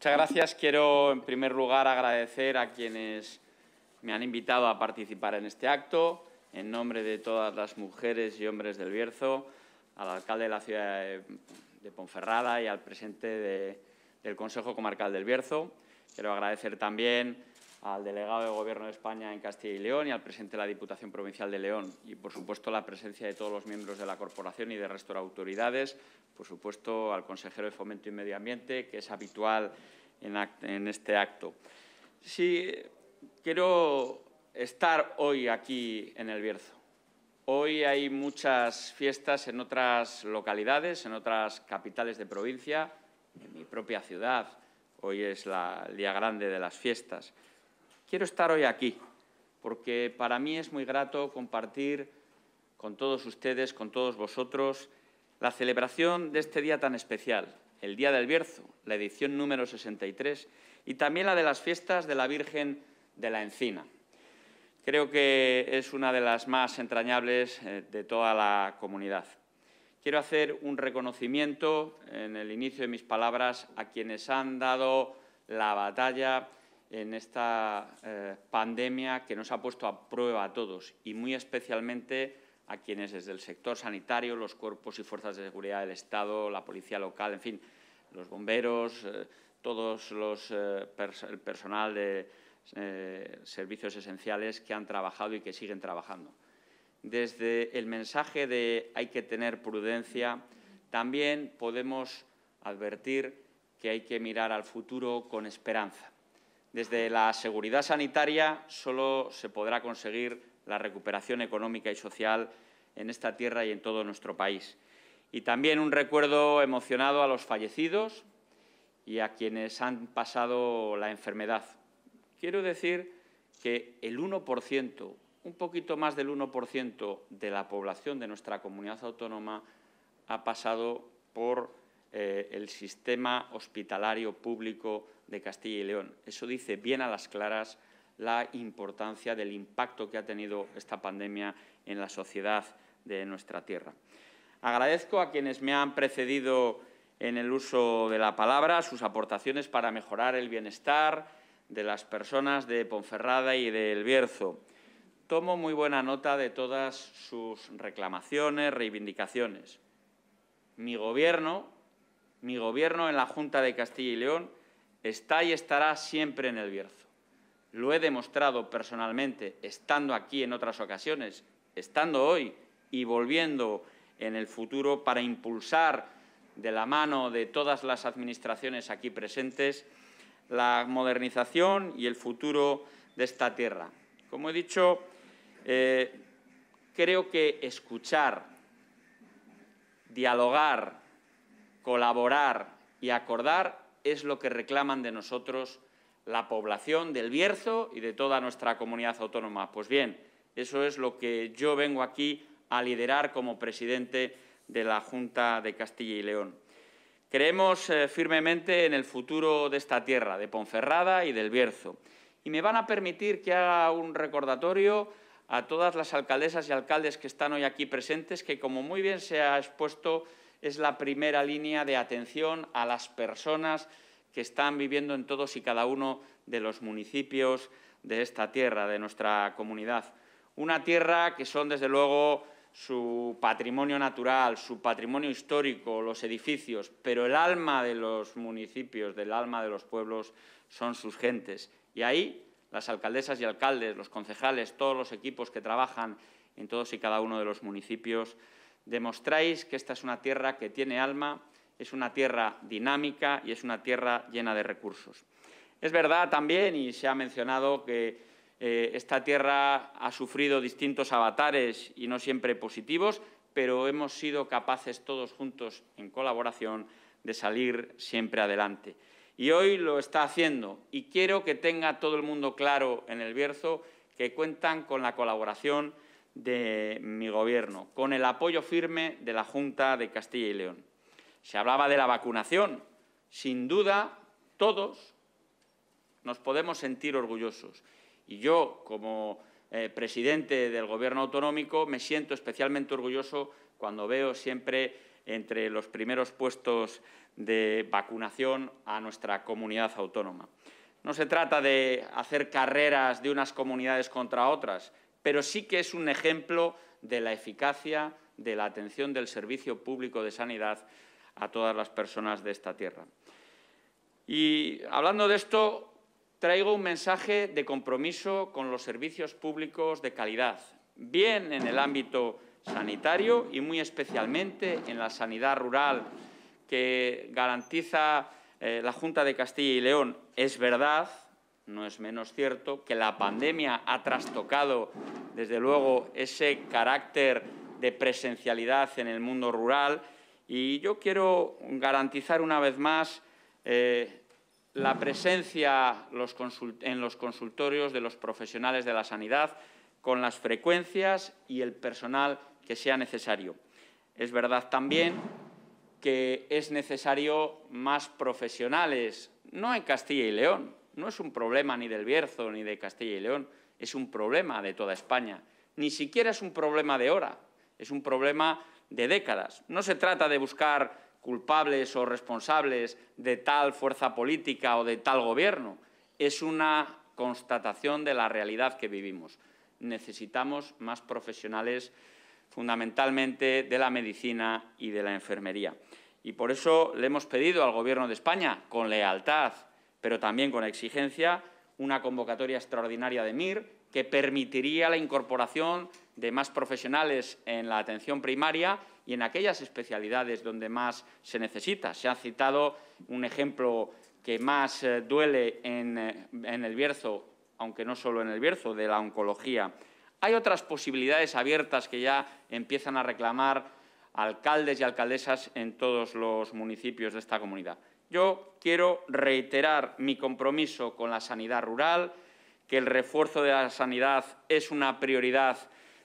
Muchas gracias. Quiero, en primer lugar, agradecer a quienes me han invitado a participar en este acto, en nombre de todas las mujeres y hombres del Bierzo, al alcalde de la ciudad de Ponferrada y al presidente del Consejo Comarcal del Bierzo. Quiero agradecer también al delegado de Gobierno de España en Castilla y León y al presidente de la Diputación Provincial de León. Y, por supuesto, la presencia de todos los miembros de la corporación y de resto de autoridades. Por supuesto, al consejero de Fomento y Medio Ambiente, que es habitual en, este acto. Sí, quiero estar hoy aquí en El Bierzo. Hoy hay muchas fiestas en otras localidades, en otras capitales de provincia, en mi propia ciudad. Hoy es la, el día grande de las fiestas. Quiero estar hoy aquí, porque para mí es muy grato compartir con todos ustedes, con todos vosotros, la celebración de este día tan especial, el Día del Bierzo, la edición número 63, y también la de las fiestas de la Virgen de la Encina. Creo que es una de las más entrañables eh, de toda la comunidad. Quiero hacer un reconocimiento en el inicio de mis palabras a quienes han dado la batalla en esta eh, pandemia que nos ha puesto a prueba a todos y muy especialmente a quienes desde el sector sanitario, los cuerpos y fuerzas de seguridad del Estado, la policía local, en fin, los bomberos, eh, todos los eh, personal de servicios esenciales que han trabajado y que siguen trabajando. Desde el mensaje de hay que tener prudencia, también podemos advertir que hay que mirar al futuro con esperanza desde la seguridad sanitaria solo se podrá conseguir la recuperación económica y social en esta tierra y en todo nuestro país. Y también un recuerdo emocionado a los fallecidos y a quienes han pasado la enfermedad. Quiero decir que el 1%, un poquito más del 1% de la población de nuestra comunidad autónoma ha pasado por eh, el sistema hospitalario público de Castilla y León. Eso dice bien a las claras la importancia del impacto que ha tenido esta pandemia en la sociedad de nuestra tierra. Agradezco a quienes me han precedido en el uso de la palabra sus aportaciones para mejorar el bienestar de las personas de Ponferrada y de El Bierzo. Tomo muy buena nota de todas sus reclamaciones, reivindicaciones. Mi Gobierno mi gobierno en la Junta de Castilla y León está y estará siempre en el Bierzo. Lo he demostrado personalmente, estando aquí en otras ocasiones, estando hoy y volviendo en el futuro para impulsar de la mano de todas las administraciones aquí presentes la modernización y el futuro de esta tierra. Como he dicho, eh, creo que escuchar, dialogar, colaborar y acordar es lo que reclaman de nosotros la población del Bierzo y de toda nuestra comunidad autónoma. Pues bien, eso es lo que yo vengo aquí a liderar como presidente de la Junta de Castilla y León. Creemos eh, firmemente en el futuro de esta tierra, de Ponferrada y del Bierzo. Y me van a permitir que haga un recordatorio a todas las alcaldesas y alcaldes que están hoy aquí presentes, que como muy bien se ha expuesto, es la primera línea de atención a las personas que están viviendo en todos y cada uno de los municipios de esta tierra, de nuestra comunidad. Una tierra que son, desde luego, su patrimonio natural, su patrimonio histórico, los edificios, pero el alma de los municipios, del alma de los pueblos, son sus gentes. Y ahí las alcaldesas y alcaldes, los concejales, todos los equipos que trabajan en todos y cada uno de los municipios Demostráis que esta es una tierra que tiene alma, es una tierra dinámica y es una tierra llena de recursos. Es verdad también, y se ha mencionado, que eh, esta tierra ha sufrido distintos avatares y no siempre positivos, pero hemos sido capaces todos juntos, en colaboración, de salir siempre adelante. Y hoy lo está haciendo. Y quiero que tenga todo el mundo claro en el Bierzo que cuentan con la colaboración de mi gobierno, con el apoyo firme de la Junta de Castilla y León. Se hablaba de la vacunación. Sin duda, todos nos podemos sentir orgullosos. Y yo, como eh, presidente del Gobierno autonómico, me siento especialmente orgulloso cuando veo siempre entre los primeros puestos de vacunación a nuestra comunidad autónoma. No se trata de hacer carreras de unas comunidades contra otras, pero sí que es un ejemplo de la eficacia de la atención del servicio público de sanidad a todas las personas de esta tierra. Y hablando de esto, traigo un mensaje de compromiso con los servicios públicos de calidad, bien en el ámbito sanitario y muy especialmente en la sanidad rural que garantiza eh, la Junta de Castilla y León. Es verdad no es menos cierto que la pandemia ha trastocado, desde luego, ese carácter de presencialidad en el mundo rural. Y yo quiero garantizar una vez más eh, la presencia en los consultorios de los profesionales de la sanidad con las frecuencias y el personal que sea necesario. Es verdad también que es necesario más profesionales, no en Castilla y León, no es un problema ni del Bierzo ni de Castilla y León, es un problema de toda España. Ni siquiera es un problema de hora, es un problema de décadas. No se trata de buscar culpables o responsables de tal fuerza política o de tal gobierno, es una constatación de la realidad que vivimos. Necesitamos más profesionales fundamentalmente de la medicina y de la enfermería. Y por eso le hemos pedido al Gobierno de España, con lealtad pero también con exigencia una convocatoria extraordinaria de MIR que permitiría la incorporación de más profesionales en la atención primaria y en aquellas especialidades donde más se necesita. Se ha citado un ejemplo que más eh, duele en, eh, en el Bierzo, aunque no solo en el Bierzo, de la oncología. Hay otras posibilidades abiertas que ya empiezan a reclamar alcaldes y alcaldesas en todos los municipios de esta comunidad. Yo quiero reiterar mi compromiso con la sanidad rural, que el refuerzo de la sanidad es una prioridad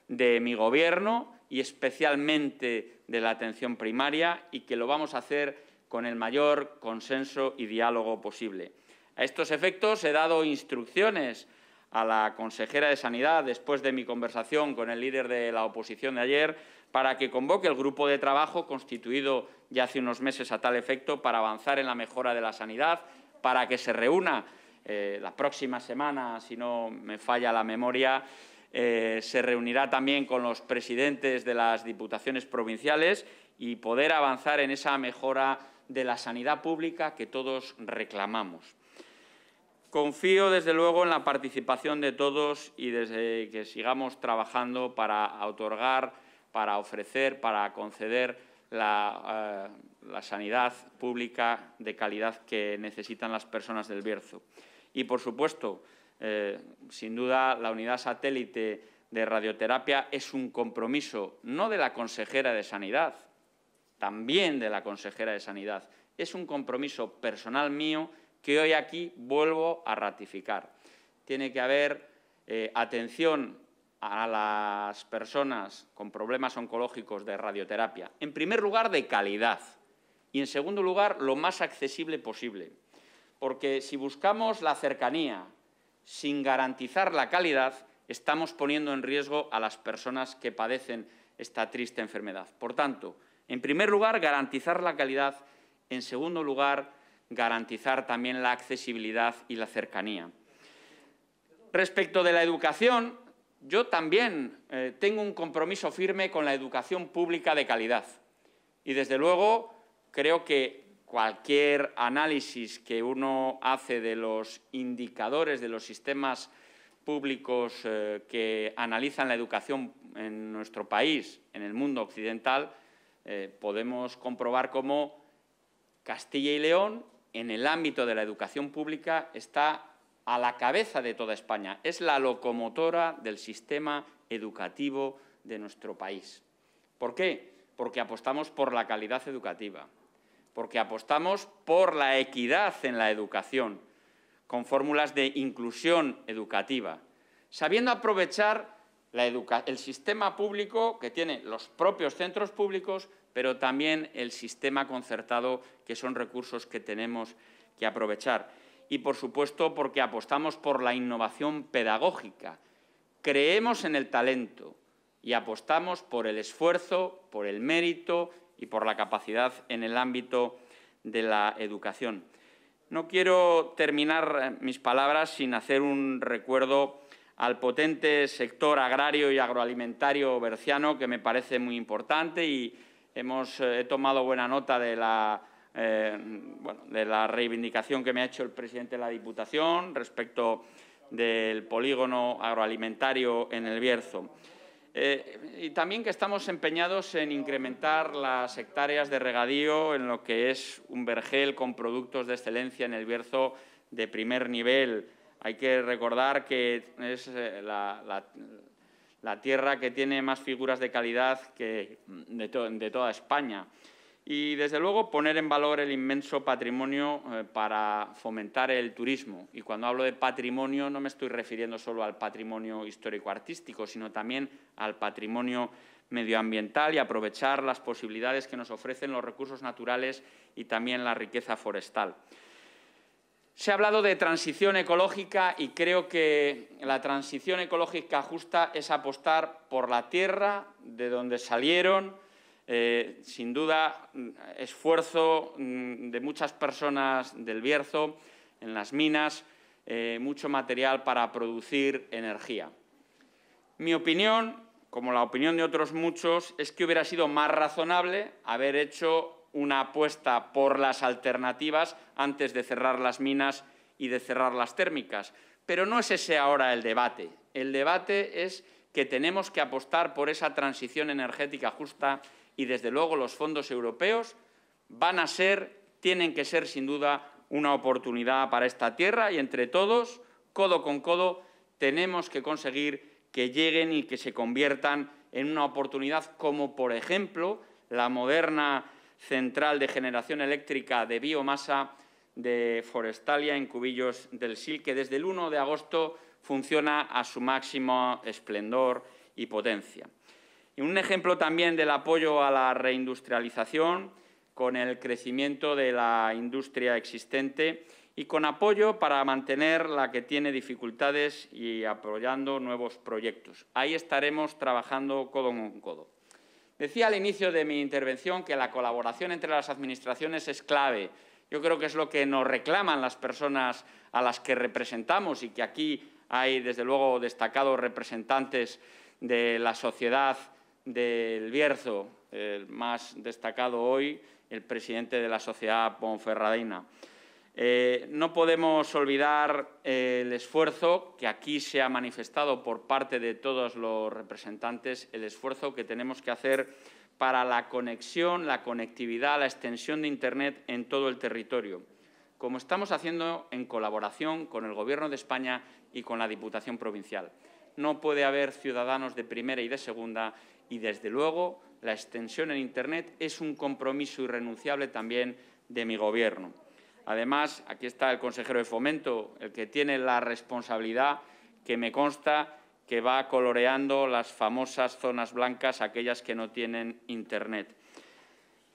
de mi Gobierno y especialmente de la atención primaria y que lo vamos a hacer con el mayor consenso y diálogo posible. A estos efectos he dado instrucciones a la consejera de Sanidad después de mi conversación con el líder de la oposición de ayer para que convoque el grupo de trabajo constituido ya hace unos meses a tal efecto para avanzar en la mejora de la sanidad, para que se reúna eh, la próxima semana, si no me falla la memoria, eh, se reunirá también con los presidentes de las diputaciones provinciales y poder avanzar en esa mejora de la sanidad pública que todos reclamamos. Confío, desde luego, en la participación de todos y desde que sigamos trabajando para otorgar para ofrecer, para conceder eh, la, sanidad pública de calidad que necesitan las personas del Bierzo. Y, por supuesto, eh, sin duda, la unidad satélite de radioterapia es un compromiso no de la consejera de Sanidad, también de la consejera de Sanidad, es un compromiso personal mío que hoy aquí vuelvo a ratificar. Tiene que haber eh, atención a las personas con problemas oncológicos de radioterapia. En primer lugar, de calidad y, en segundo lugar, lo más accesible posible. Porque si buscamos la cercanía sin garantizar la calidad, estamos poniendo en riesgo a las personas que padecen esta triste enfermedad. Por tanto, en primer lugar, garantizar la calidad. En segundo lugar, garantizar también la accesibilidad y la cercanía. Respecto de la educación, yo también eh, tengo un compromiso firme con la educación pública de calidad y, desde luego, creo que cualquier análisis que uno hace de los indicadores de los sistemas públicos eh, que analizan la educación en nuestro país, en el mundo occidental, eh, podemos comprobar cómo Castilla y León, en el ámbito de la educación pública, está a la cabeza de toda España. Es la locomotora del sistema educativo de nuestro país. ¿Por qué? Porque apostamos por la calidad educativa, porque apostamos por la equidad en la educación, con fórmulas de inclusión educativa, sabiendo aprovechar el sistema público que tiene los propios centros públicos, pero también el sistema concertado, que son recursos que tenemos que aprovechar y, por supuesto, porque apostamos por la innovación pedagógica. Creemos en el talento y apostamos por el esfuerzo, por el mérito y por la capacidad en el ámbito de la educación. No quiero terminar eh, mis palabras sin hacer un recuerdo al potente sector agrario y agroalimentario berciano, que me parece muy importante y hemos eh, he tomado buena nota de la eh, de la reivindicación que me ha hecho el presidente de la Diputación respecto del polígono agroalimentario en el Bierzo. Eh, y también que estamos empeñados en incrementar las hectáreas de regadío en lo que es un vergel con productos de excelencia en el Bierzo de primer nivel. Hay que recordar que es eh, la, tierra que tiene más figuras de calidad que de toda España y desde luego poner en valor el inmenso patrimonio eh, para fomentar el turismo. Y cuando hablo de patrimonio no me estoy refiriendo solo al patrimonio histórico-artístico, sino también al patrimonio medioambiental y aprovechar las posibilidades que nos ofrecen los recursos naturales y también la riqueza forestal. Se ha hablado de transición ecológica y creo que la transición ecológica justa es apostar por la tierra de donde salieron, eh, sin duda, mm, esfuerzo mm, de muchas personas del Bierzo, en las minas, eh, mucho material para producir energía. Mi opinión, como la opinión de otros muchos, es que hubiera sido más razonable haber hecho una apuesta por las alternativas antes de cerrar las minas y de cerrar las térmicas. Pero no es ese ahora el debate. El debate es que tenemos que apostar por esa transición energética justa y, desde luego, los fondos europeos van a ser, tienen que ser, sin duda, una oportunidad para esta tierra y, entre todos, codo con codo, tenemos que conseguir que lleguen y que se conviertan en una oportunidad como, por ejemplo, la moderna central de generación eléctrica de biomasa de Forestalia en Cubillos del Sil, que desde el 1 de agosto funciona a su máximo esplendor y potencia. Y un ejemplo también del apoyo a la reindustrialización con el crecimiento de la industria existente y con apoyo para mantener la que tiene dificultades y apoyando nuevos proyectos. Ahí estaremos trabajando codo con codo. Decía al inicio de mi intervención que la colaboración entre las administraciones es clave. Yo creo que es lo que nos reclaman las personas a las que representamos y que aquí hay, desde luego, destacados representantes de la sociedad del Bierzo, el más destacado hoy, el presidente de la Sociedad Ponferradina. Eh, no podemos olvidar eh, el esfuerzo que aquí se ha manifestado por parte de todos los representantes, el esfuerzo que tenemos que hacer para la conexión, la conectividad, la extensión de Internet en todo el territorio, como estamos haciendo en colaboración con el Gobierno de España y con la Diputación Provincial no puede haber ciudadanos de primera y de segunda y, desde luego, la extensión en Internet es un compromiso irrenunciable también de mi Gobierno. Además, aquí está el consejero de Fomento, el que tiene la responsabilidad que me consta que va coloreando las famosas zonas blancas, aquellas que no tienen Internet.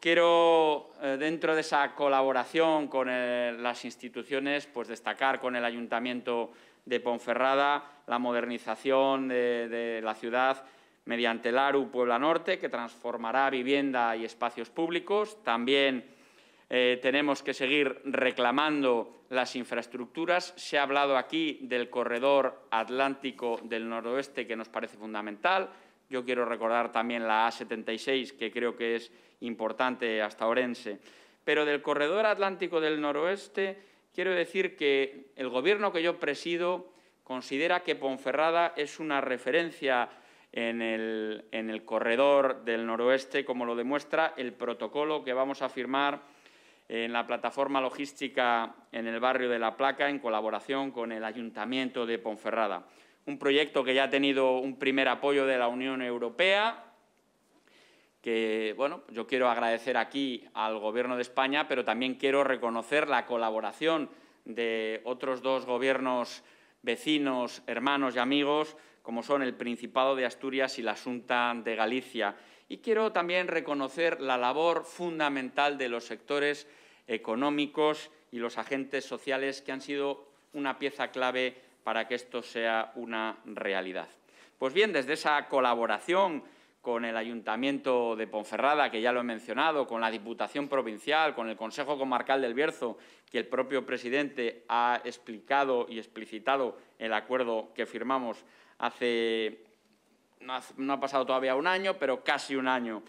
Quiero, eh, dentro de esa colaboración con eh, las instituciones, pues destacar con el Ayuntamiento de Ponferrada, la modernización de, la ciudad mediante el ARU Puebla Norte, que transformará vivienda y espacios públicos. También eh, tenemos que seguir reclamando las infraestructuras. Se ha hablado aquí del corredor atlántico del noroeste, que nos parece fundamental. Yo quiero recordar también la A76, que creo que es importante hasta Orense. Pero del corredor atlántico del noroeste quiero decir que el gobierno que yo presido considera que Ponferrada es una referencia en el, corredor del noroeste, como lo demuestra el protocolo que vamos a firmar en la plataforma logística en el barrio de La Placa, en colaboración con el Ayuntamiento de Ponferrada. Un proyecto que ya ha tenido un primer apoyo de la Unión Europea que, bueno, yo quiero agradecer aquí al Gobierno de España, pero también quiero reconocer la colaboración de otros dos gobiernos vecinos, hermanos y amigos, como son el Principado de Asturias y la Junta de Galicia. Y quiero también reconocer la labor fundamental de los sectores económicos y los agentes sociales que han sido una pieza clave para que esto sea una realidad. Pues bien, desde esa colaboración con el Ayuntamiento de Ponferrada, que ya lo he mencionado, con la Diputación Provincial, con el Consejo Comarcal del Bierzo, que el propio presidente ha explicado y explicitado el acuerdo que firmamos hace… no ha, pasado todavía un año, pero casi un año.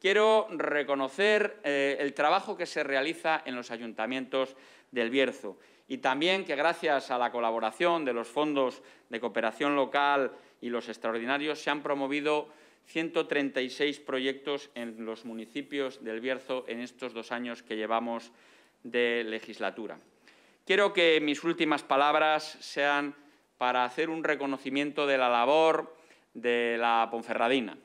Quiero reconocer eh, el trabajo que se realiza en los ayuntamientos del Bierzo y también que gracias a la colaboración de los fondos de cooperación local y los extraordinarios se han promovido 136 proyectos en los municipios del Bierzo en estos dos años que llevamos de legislatura. Quiero que mis últimas palabras sean para hacer un reconocimiento de la labor de la Ponferradina.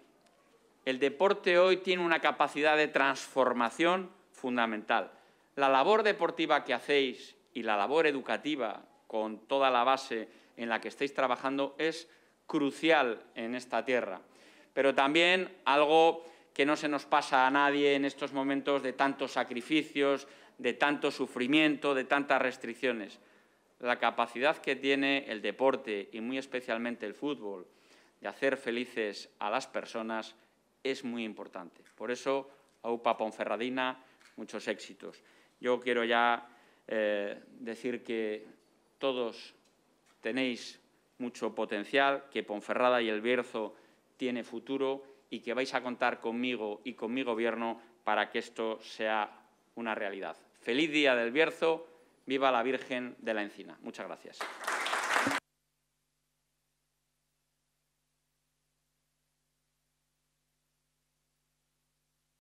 El deporte hoy tiene una capacidad de transformación fundamental. La labor deportiva que hacéis y la labor educativa, con toda la base en la que estáis trabajando, es crucial en esta tierra pero también algo que no se nos pasa a nadie en estos momentos de tantos sacrificios, de tanto sufrimiento, de tantas restricciones. La capacidad que tiene el deporte y muy especialmente el fútbol de hacer felices a las personas es muy importante. Por eso, a UPA Ponferradina, muchos éxitos. Yo quiero ya eh, decir que todos tenéis mucho potencial, que Ponferrada y El Bierzo tiene futuro y que vais a contar conmigo y con mi Gobierno para que esto sea una realidad. Feliz Día del Bierzo, viva la Virgen de la Encina. Muchas gracias.